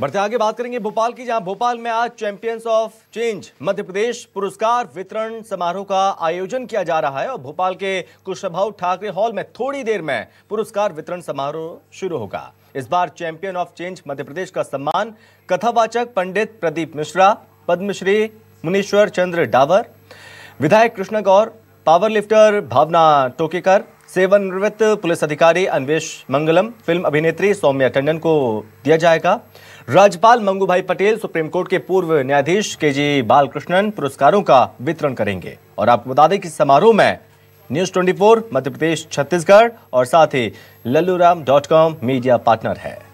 बढ़ते आगे बात करेंगे भोपाल की जहां भोपाल में आज champions of change Madhya Pradesh पुरस्कार वितरण समारोह का आयोजन किया जा रहा है और भोपाल के कुशभाव ठाकरे हॉल में थोड़ी देर में पुरस्कार वितरण समारोह शुरू होगा इस बार champion of change Madhya Pradesh का सम्मान कथावाचक पंडित प्रदीप मिश्रा पद्मश्री मुनीश्वर चंद्र डावर विधायक कृष्ण गौर पावर लिफ्टर भावना टोकेकर सेवानिवृत्त पुलिस अधिकारी अन्वेश मंगलम फिल्म अभिनेत्री सौम्या टंडन को दिया जाएगा राज्यपाल मंगूभाई पटेल सुप्रीम कोर्ट के पूर्व न्यायाधीश के जी बालकृष्णन पुरस्कारों का वितरण करेंगे और आपको बता दें कि समारोह में न्यूज 24 मध्य प्रदेश छत्तीसगढ़ और साथ ही Lalluram dot com media partner है